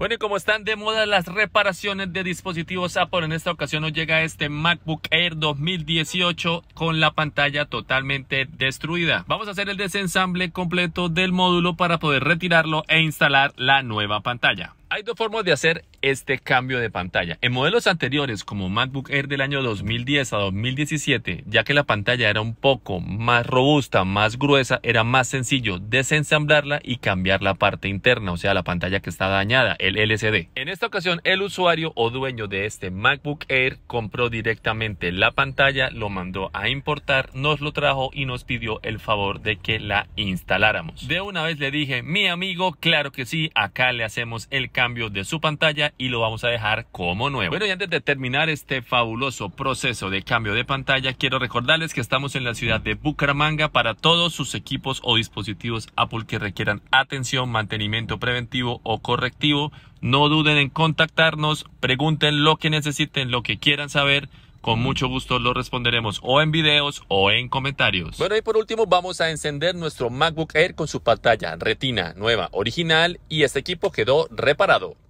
Bueno, y como están de moda las reparaciones de dispositivos Apple, en esta ocasión nos llega este MacBook Air 2018 con la pantalla totalmente destruida. Vamos a hacer el desensamble completo del módulo para poder retirarlo e instalar la nueva pantalla. Hay dos formas de hacer este cambio de pantalla. En modelos anteriores como MacBook Air del año 2010 a 2017, ya que la pantalla era un poco más robusta, más gruesa, era más sencillo desensamblarla y cambiar la parte interna, o sea, la pantalla que está dañada, el LCD. En esta ocasión, el usuario o dueño de este MacBook Air compró directamente la pantalla, lo mandó a importar, nos lo trajo y nos pidió el favor de que la instaláramos. De una vez le dije, mi amigo, claro que sí, acá le hacemos el cambio cambio de su pantalla y lo vamos a dejar como nuevo. Bueno y antes de terminar este fabuloso proceso de cambio de pantalla quiero recordarles que estamos en la ciudad de Bucaramanga para todos sus equipos o dispositivos Apple que requieran atención, mantenimiento preventivo o correctivo. No duden en contactarnos, pregunten lo que necesiten, lo que quieran saber con mucho gusto lo responderemos o en videos o en comentarios. Bueno, y por último vamos a encender nuestro MacBook Air con su pantalla retina nueva original y este equipo quedó reparado.